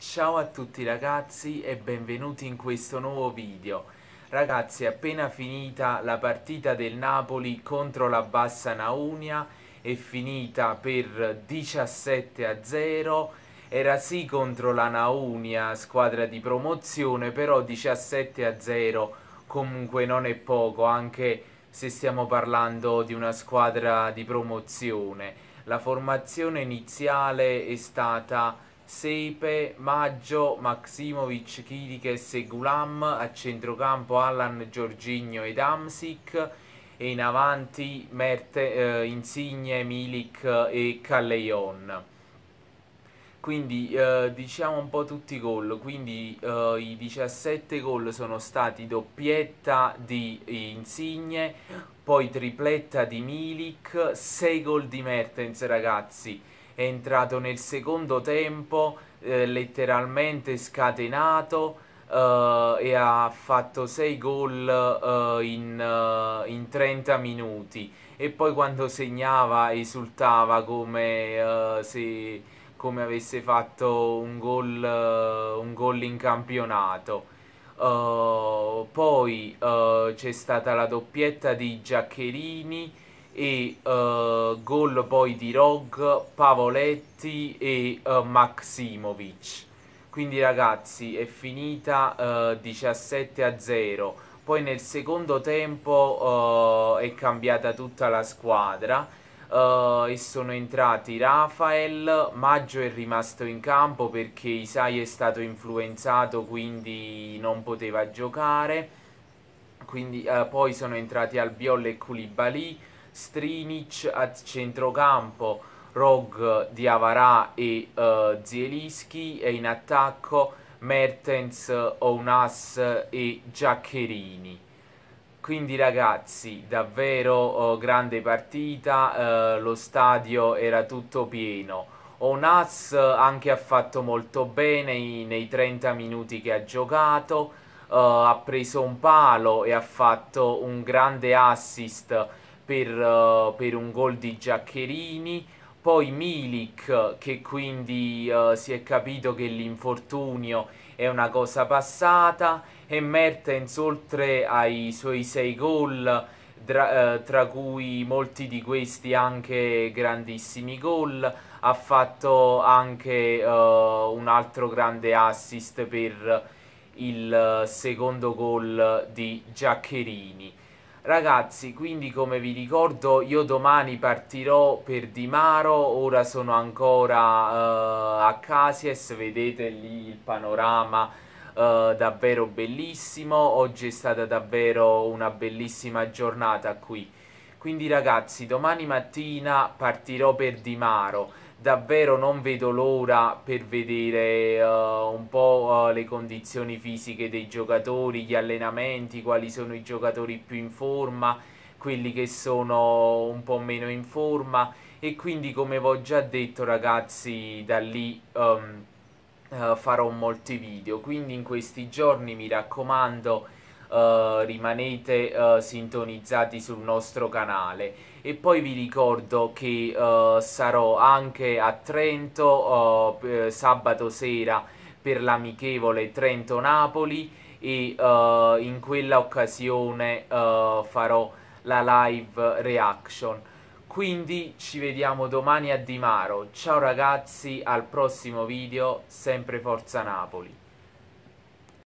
Ciao a tutti ragazzi e benvenuti in questo nuovo video. Ragazzi appena finita la partita del Napoli contro la Bassa Naunia, è finita per 17 a 0, era sì contro la Naunia, squadra di promozione, però 17 a 0 comunque non è poco, anche se stiamo parlando di una squadra di promozione. La formazione iniziale è stata Sepe, Maggio, Maksimovic, Kiriches e Gulam, a centrocampo Alan, Giorginio ed Amsic e in avanti Merte, eh, Insigne, Milik eh, e Calleion. Quindi eh, diciamo un po' tutti i gol, quindi eh, i 17 gol sono stati doppietta di Insigne, poi tripletta di Milik, 6 gol di Mertens ragazzi è entrato nel secondo tempo eh, letteralmente scatenato eh, e ha fatto 6 gol eh, in, eh, in, 30 minuti e poi quando segnava esultava come eh, se come avesse fatto un gol, eh, in campionato. Uh, poi uh, c'è stata la doppietta di Giaccherini e uh, gol poi di Rog, Pavoletti e uh, Maximovic. Quindi ragazzi è finita uh, eh, 17 a 0. Poi nel secondo tempo è cambiata tutta la squadra e sono entrati Rafael, Maggio è rimasto in campo perché Isai è stato influenzato quindi non poteva giocare. Quindi, poi sono entrati Albiol e Koulibaly Strinic a centrocampo, Rog, di Avarà e uh, Zielinski e in attacco Mertens, Onas e Giaccherini. Quindi ragazzi, davvero uh, grande partita, uh, lo stadio era tutto pieno. Onas anche ha fatto molto bene nei 30 minuti che ha giocato, uh, ha preso un palo e ha fatto un grande assist per, uh, per un gol di Giaccherini, poi Milik che quindi uh, si è capito che l'infortunio è una cosa passata e Mertens oltre ai suoi sei gol tra, eh, tra, cui molti di questi anche grandissimi gol. Ha fatto anche eh, un altro grande assist per il secondo gol di Giaccherini. Ragazzi, quindi come vi ricordo, io domani partirò per Di Maro, ora sono ancora uh, a Casies, vedete lì il panorama uh, davvero bellissimo, oggi è stata davvero una bellissima giornata qui. Quindi ragazzi, domani mattina partirò per Di Maro. Davvero non vedo l'ora per vedere uh, un po' uh, le condizioni fisiche dei giocatori, gli allenamenti, quali sono i giocatori più in forma, quelli che sono un po' meno in forma e quindi come vi ho già detto ragazzi da lì um, uh, farò molti video quindi in questi giorni mi raccomando eh, rimanete uh, sintonizzati sul nostro canale e poi vi ricordo che uh, sarò anche a Trento sabato sera per l'amichevole Trento-Napoli e in quella occasione farò la live reaction quindi ci vediamo domani a Di Maro. Ciao ragazzi, al prossimo video, sempre Forza Napoli.